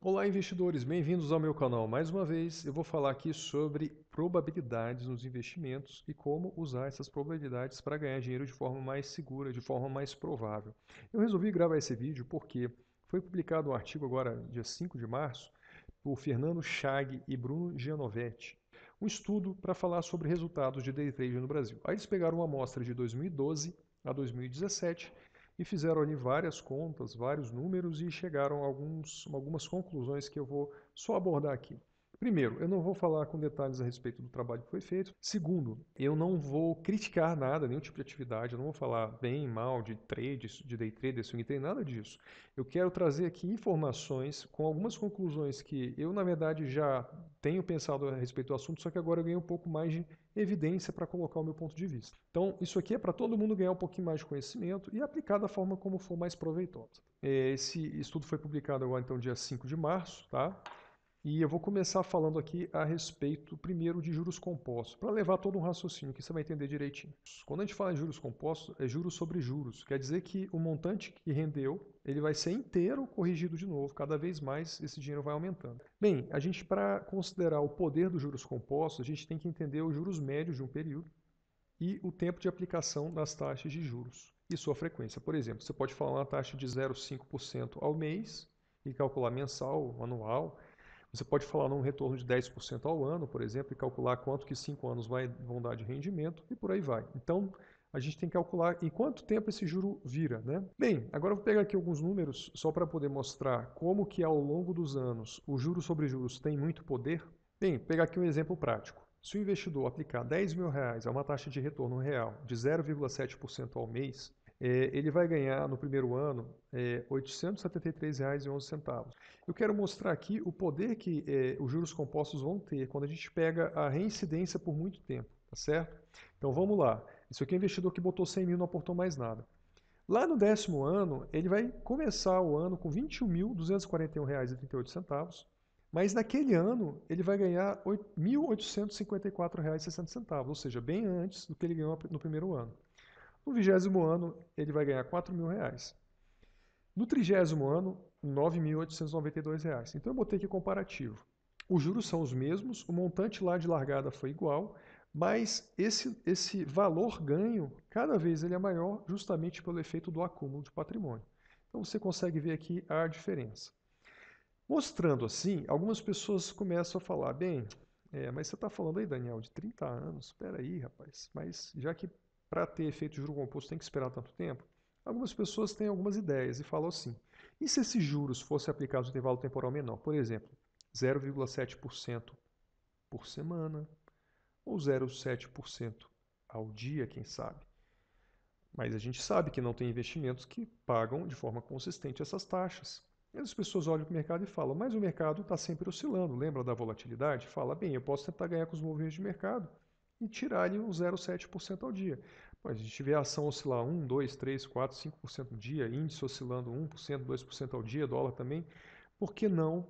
Olá investidores, bem-vindos ao meu canal mais uma vez. Eu vou falar aqui sobre probabilidades nos investimentos e como usar essas probabilidades para ganhar dinheiro de forma mais segura, de forma mais provável. Eu resolvi gravar esse vídeo porque foi publicado um artigo agora, dia 5 de março, por Fernando Chag e Bruno Gianovetti, um estudo para falar sobre resultados de day trade no Brasil. Aí eles pegaram uma amostra de 2012 a 2017 e fizeram ali várias contas, vários números e chegaram a alguns, algumas conclusões que eu vou só abordar aqui. Primeiro, eu não vou falar com detalhes a respeito do trabalho que foi feito. Segundo, eu não vou criticar nada, nenhum tipo de atividade, eu não vou falar bem, mal de trade, de day de swing trade, nada disso. Eu quero trazer aqui informações com algumas conclusões que eu, na verdade, já tenho pensado a respeito do assunto, só que agora eu ganhei um pouco mais de evidência para colocar o meu ponto de vista. Então, isso aqui é para todo mundo ganhar um pouquinho mais de conhecimento e aplicar da forma como for mais proveitosa. É, esse estudo foi publicado agora, então, dia 5 de março, tá? E eu vou começar falando aqui a respeito, primeiro, de juros compostos, para levar todo um raciocínio que você vai entender direitinho. Quando a gente fala em juros compostos, é juros sobre juros. Quer dizer que o montante que rendeu, ele vai ser inteiro corrigido de novo, cada vez mais esse dinheiro vai aumentando. Bem, a gente, para considerar o poder dos juros compostos, a gente tem que entender os juros médios de um período e o tempo de aplicação das taxas de juros e sua frequência. Por exemplo, você pode falar uma taxa de 0,5% ao mês e calcular mensal, anual, você pode falar num retorno de 10% ao ano, por exemplo, e calcular quanto que 5 anos vai, vão dar de rendimento e por aí vai. Então, a gente tem que calcular em quanto tempo esse juro vira, né? Bem, agora eu vou pegar aqui alguns números só para poder mostrar como que ao longo dos anos o juro sobre juros tem muito poder. Bem, pegar aqui um exemplo prático. Se o investidor aplicar 10 mil reais a uma taxa de retorno real de 0,7% ao mês, é, ele vai ganhar no primeiro ano é, R$ 873,11. Eu quero mostrar aqui o poder que é, os juros compostos vão ter quando a gente pega a reincidência por muito tempo, tá certo? Então vamos lá. Isso aqui é um investidor que botou 100 mil não aportou mais nada. Lá no décimo ano, ele vai começar o ano com R$ 21.241,38, mas naquele ano ele vai ganhar R$ 1.854,60, ou seja, bem antes do que ele ganhou no primeiro ano. No vigésimo ano, ele vai ganhar R$ reais. No trigésimo ano, R$ 9.892. Então eu botei aqui comparativo. Os juros são os mesmos, o montante lá de largada foi igual, mas esse, esse valor ganho, cada vez ele é maior justamente pelo efeito do acúmulo de patrimônio. Então você consegue ver aqui a diferença. Mostrando assim, algumas pessoas começam a falar, bem, é, mas você está falando aí, Daniel, de 30 anos, espera aí, rapaz, mas já que para ter efeito juro composto tem que esperar tanto tempo? Algumas pessoas têm algumas ideias e falam assim: e se esses juros fossem aplicados em intervalo temporal menor? Por exemplo, 0,7% por semana ou 0,7% ao dia, quem sabe? Mas a gente sabe que não tem investimentos que pagam de forma consistente essas taxas. E as pessoas olham para o mercado e falam, mas o mercado está sempre oscilando, lembra da volatilidade? Fala, bem, eu posso tentar ganhar com os movimentos de mercado e tirar-lhe o 0,7% ao dia. Mas a gente vê a ação oscilar 1, 2, 3, 4, 5% ao dia, índice oscilando 1%, 2% ao dia, dólar também, por que não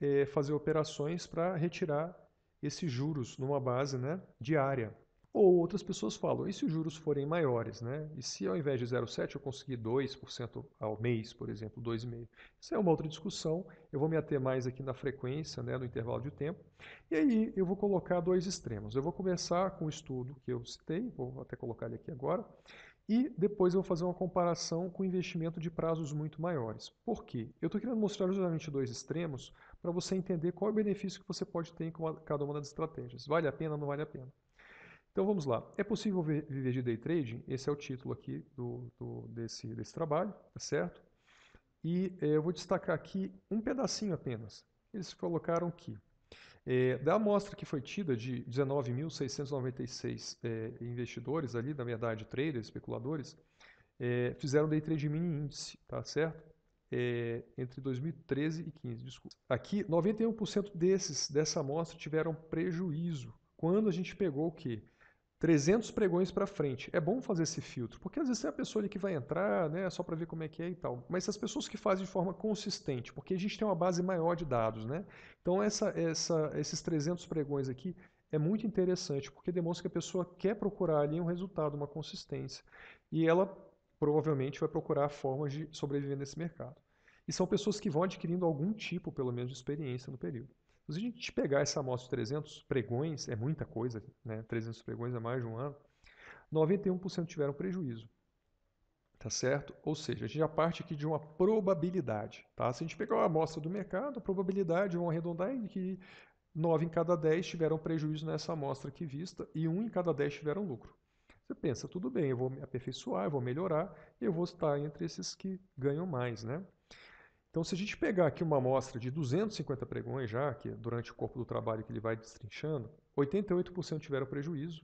é, fazer operações para retirar esses juros numa base né, diária? Ou outras pessoas falam, e se os juros forem maiores, né? E se ao invés de 0,7 eu conseguir 2% ao mês, por exemplo, 2,5%? Isso é uma outra discussão, eu vou me ater mais aqui na frequência, né, no intervalo de tempo. E aí eu vou colocar dois extremos. Eu vou começar com o estudo que eu citei, vou até colocar ele aqui agora, e depois eu vou fazer uma comparação com investimento de prazos muito maiores. Por quê? Eu estou querendo mostrar justamente dois extremos para você entender qual é o benefício que você pode ter em cada uma das estratégias. Vale a pena ou não vale a pena? Então vamos lá. É possível viver de day trading? Esse é o título aqui do, do desse, desse trabalho, tá certo? E é, eu vou destacar aqui um pedacinho apenas. Eles colocaram que é, da amostra que foi tida de 19.696 é, eh, investidores ali, na verdade traders, especuladores, fizeram day trade mini índice, tá certo? entre 2013 e 15, desculpa. Aqui, 91% desses dessa amostra tiveram prejuízo quando a gente pegou o que 300 pregões para frente. É bom fazer esse filtro, porque às vezes é a pessoa ali que vai entrar, né, só para ver como é que é e tal. Mas as pessoas que fazem de forma consistente, porque a gente tem uma base maior de dados, né? Então essa, essa, esses 300 pregões aqui é muito interessante, porque demonstra que a pessoa quer procurar ali um resultado, uma consistência, e ela provavelmente vai procurar formas de sobreviver nesse mercado. E são pessoas que vão adquirindo algum tipo, pelo menos, de experiência no período. Se a gente pegar essa amostra de 300 pregões, é muita coisa, né? 300 pregões é mais de um ano, 91% tiveram prejuízo. Tá certo? Ou seja, a gente já parte aqui de uma probabilidade. Tá? Se a gente pegar uma amostra do mercado, a probabilidade, vamos arredondar, é que 9 em cada 10 tiveram prejuízo nessa amostra aqui vista e 1 em cada 10 tiveram lucro. Você pensa, tudo bem, eu vou me aperfeiçoar, eu vou melhorar, eu vou estar entre esses que ganham mais, né? Então, se a gente pegar aqui uma amostra de 250 pregões já, que é durante o corpo do trabalho que ele vai destrinchando, 88% tiveram prejuízo.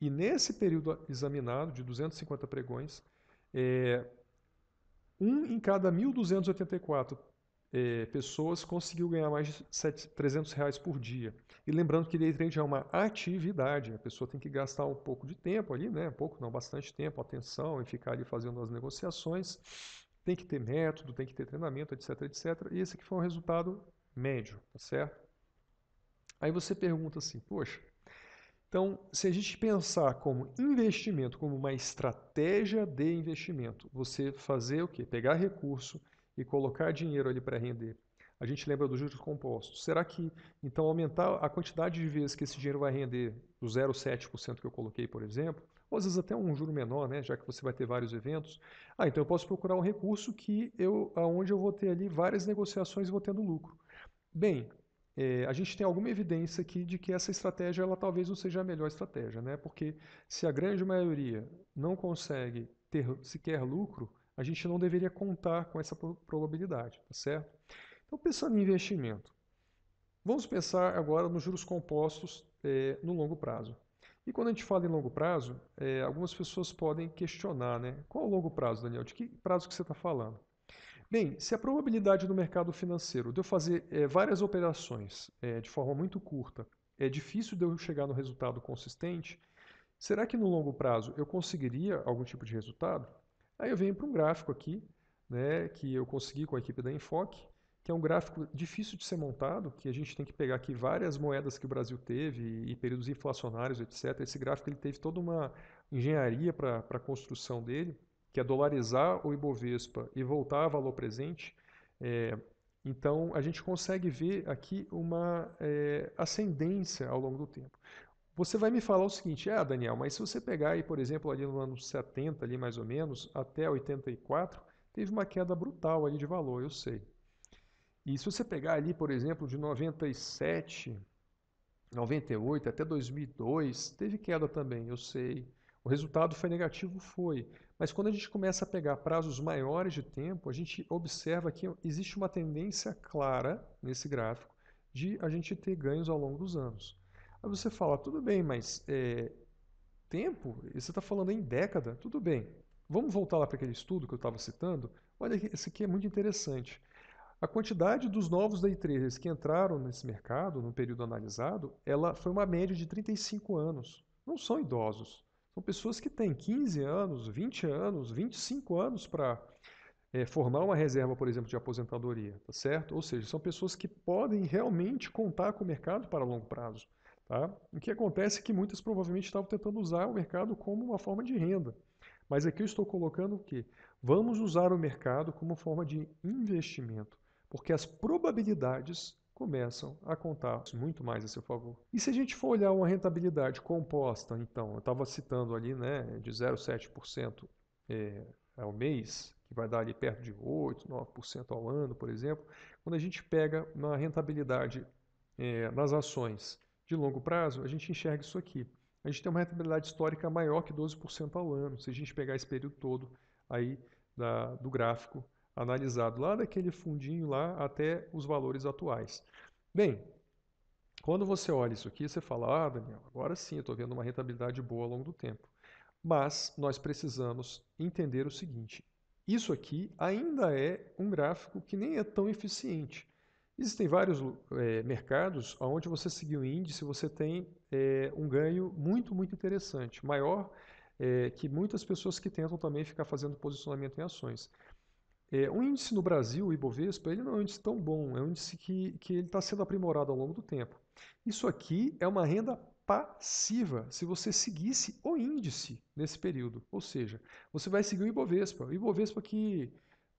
E nesse período examinado, de 250 pregões, é, um em cada 1.284 é, pessoas conseguiu ganhar mais de 300 reais por dia. E lembrando que day trade é uma atividade, a pessoa tem que gastar um pouco de tempo ali, né? pouco não, bastante tempo, atenção, e ficar ali fazendo as negociações. Tem que ter método, tem que ter treinamento, etc, etc. E esse aqui foi um resultado médio, tá certo? Aí você pergunta assim, poxa, então se a gente pensar como investimento, como uma estratégia de investimento, você fazer o quê? Pegar recurso e colocar dinheiro ali para render. A gente lembra dos juros compostos. Será que, então, aumentar a quantidade de vezes que esse dinheiro vai render do 0,7% que eu coloquei, por exemplo, ou às vezes até um juro menor, né, já que você vai ter vários eventos. Ah, então eu posso procurar um recurso que eu, aonde eu vou ter ali várias negociações e vou tendo lucro. Bem, é, a gente tem alguma evidência aqui de que essa estratégia ela talvez não seja a melhor estratégia, né? Porque se a grande maioria não consegue ter sequer lucro, a gente não deveria contar com essa probabilidade, tá certo? Então, pensando em investimento, vamos pensar agora nos juros compostos é, no longo prazo. E quando a gente fala em longo prazo, é, algumas pessoas podem questionar, né? Qual o longo prazo, Daniel? De que prazo que você está falando? Bem, se a probabilidade no mercado financeiro de eu fazer é, várias operações é, de forma muito curta é difícil de eu chegar no resultado consistente, será que no longo prazo eu conseguiria algum tipo de resultado? Aí eu venho para um gráfico aqui, né, que eu consegui com a equipe da Enfoque, que é um gráfico difícil de ser montado, que a gente tem que pegar aqui várias moedas que o Brasil teve e períodos inflacionários, etc. Esse gráfico ele teve toda uma engenharia para a construção dele, que é dolarizar o Ibovespa e voltar a valor presente. É, então, a gente consegue ver aqui uma é, ascendência ao longo do tempo. Você vai me falar o seguinte, ah, Daniel, mas se você pegar aí, por exemplo, ali no ano 70, ali mais ou menos, até 84, teve uma queda brutal ali de valor, eu sei. E se você pegar ali, por exemplo, de 97, 98 até 2002, teve queda também, eu sei. O resultado foi negativo, foi. Mas quando a gente começa a pegar prazos maiores de tempo, a gente observa que existe uma tendência clara nesse gráfico de a gente ter ganhos ao longo dos anos. Aí você fala, tudo bem, mas é, tempo, você está falando em década, tudo bem. Vamos voltar lá para aquele estudo que eu estava citando? Olha, esse aqui é muito interessante. A quantidade dos novos day traders que entraram nesse mercado, no período analisado, ela foi uma média de 35 anos. Não são idosos. São pessoas que têm 15 anos, 20 anos, 25 anos para é, eh, formar uma reserva, por exemplo, de aposentadoria, tá certo? Ou seja, são pessoas que podem realmente contar com o mercado para longo prazo. Tá? O que acontece é que muitas provavelmente estavam tentando usar o mercado como uma forma de renda. Mas aqui eu estou colocando o quê? Vamos usar o mercado como forma de investimento porque as probabilidades começam a contar muito mais a seu favor. E se a gente for olhar uma rentabilidade composta, então, eu estava citando ali, né, de 0,7% é, eh, ao mês, que vai dar ali perto de 8, 9% ao ano, por exemplo, quando a gente pega uma rentabilidade é, nas ações de longo prazo, a gente enxerga isso aqui. A gente tem uma rentabilidade histórica maior que 12% ao ano, se a gente pegar esse período todo aí da, do gráfico analisado lá daquele fundinho lá até os valores atuais. Bem, quando você olha isso aqui, você fala, ah, Daniel, agora sim eu estou vendo uma rentabilidade boa ao longo do tempo. Mas nós precisamos entender o seguinte: isso aqui ainda é um gráfico que nem é tão eficiente. Existem vários é, mercados onde você seguir o índice, você tem é, um ganho muito, muito interessante, maior é, que muitas pessoas que tentam também ficar fazendo posicionamento em ações. É, um índice no Brasil, o Ibovespa, ele não é um índice tão bom, é um índice que, que ele está sendo aprimorado ao longo do tempo. Isso aqui é uma renda passiva se você seguisse o índice nesse período. Ou seja, você vai seguir o Ibovespa. O Ibovespa que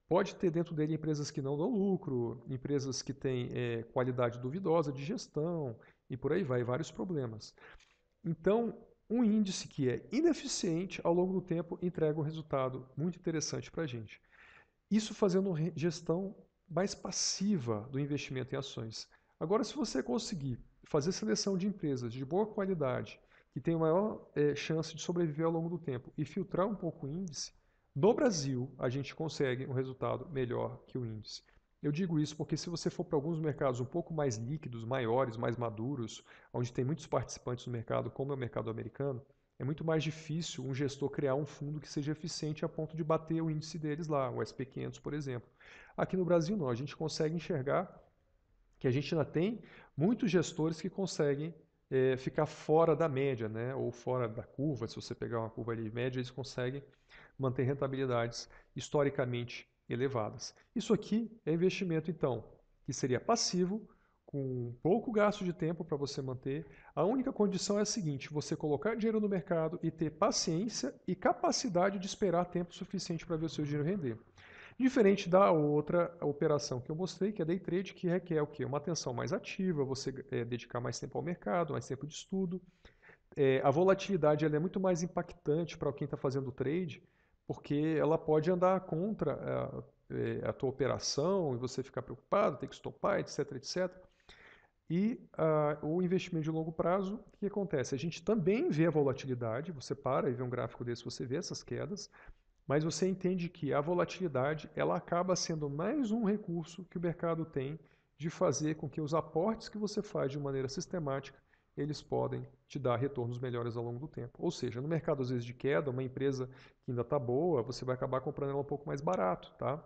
pode ter dentro dele empresas que não dão lucro, empresas que têm é, qualidade duvidosa de gestão e por aí vai, vários problemas. Então, um índice que é ineficiente ao longo do tempo entrega um resultado muito interessante para a gente. Isso fazendo uma gestão mais passiva do investimento em ações. Agora, se você conseguir fazer seleção de empresas de boa qualidade, que tem maior é, chance de sobreviver ao longo do tempo, e filtrar um pouco o índice, no Brasil a gente consegue um resultado melhor que o índice. Eu digo isso porque se você for para alguns mercados um pouco mais líquidos, maiores, mais maduros, onde tem muitos participantes no mercado, como é o mercado americano, é muito mais difícil um gestor criar um fundo que seja eficiente a ponto de bater o índice deles lá, o SP500, por exemplo. Aqui no Brasil, não, a gente consegue enxergar que a gente ainda tem muitos gestores que conseguem é, ficar fora da média, né? ou fora da curva, se você pegar uma curva de média, eles conseguem manter rentabilidades historicamente elevadas. Isso aqui é investimento, então, que seria passivo, com pouco gasto de tempo para você manter. A única condição é a seguinte: você colocar dinheiro no mercado e ter paciência e capacidade de esperar tempo suficiente para ver o seu dinheiro render. Diferente da outra operação que eu mostrei, que é day trade, que requer o quê? Uma atenção mais ativa, você é, dedicar mais tempo ao mercado, mais tempo de estudo. É, a volatilidade ela é muito mais impactante para quem está fazendo trade, porque ela pode andar contra a, é, é, a tua operação e você ficar preocupado, ter que estopar, etc, etc. E uh, o investimento de longo prazo, o que acontece? A gente também vê a volatilidade, você para e vê um gráfico desse, você vê essas quedas, mas você entende que a volatilidade ela acaba sendo mais um recurso que o mercado tem de fazer com que os aportes que você faz de maneira sistemática eles podem te dar retornos melhores ao longo do tempo. Ou seja, no mercado às vezes de queda, uma empresa que ainda está boa, você vai acabar comprando ela um pouco mais barato, tá?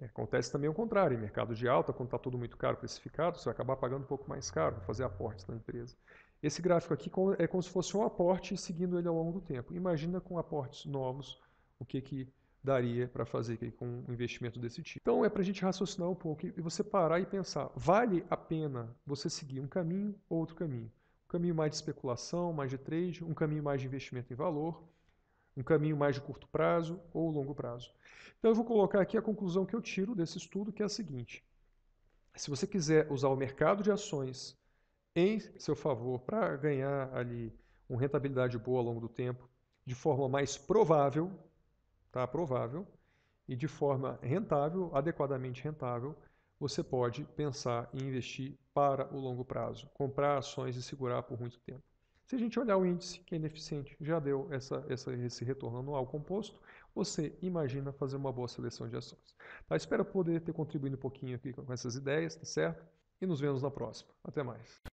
É, acontece também o contrário, em mercado de alta, quando está tudo muito caro precificado, você vai acabar pagando um pouco mais caro para fazer aportes na empresa. Esse gráfico aqui é como se fosse um aporte seguindo ele ao longo do tempo. Imagina com aportes novos o que, que daria para fazer com um investimento desse tipo. Então é para a gente raciocinar um pouco e você parar e pensar, vale a pena você seguir um caminho ou outro caminho? Um caminho mais de especulação, mais de trade, um caminho mais de investimento em valor, um caminho mais de curto prazo ou longo prazo. Então eu vou colocar aqui a conclusão que eu tiro desse estudo, que é a seguinte: se você quiser usar o mercado de ações em seu favor para ganhar ali uma rentabilidade boa ao longo do tempo, de forma mais provável, tá provável, e de forma rentável, adequadamente rentável, você pode pensar em investir para o longo prazo, comprar ações e segurar por muito tempo. Se a gente olhar o índice que é ineficiente, já deu essa, essa, esse retorno anual composto, você imagina fazer uma boa seleção de ações. Tá? Espero poder ter contribuído um pouquinho aqui com essas ideias, tá certo? E nos vemos na próxima. Até mais.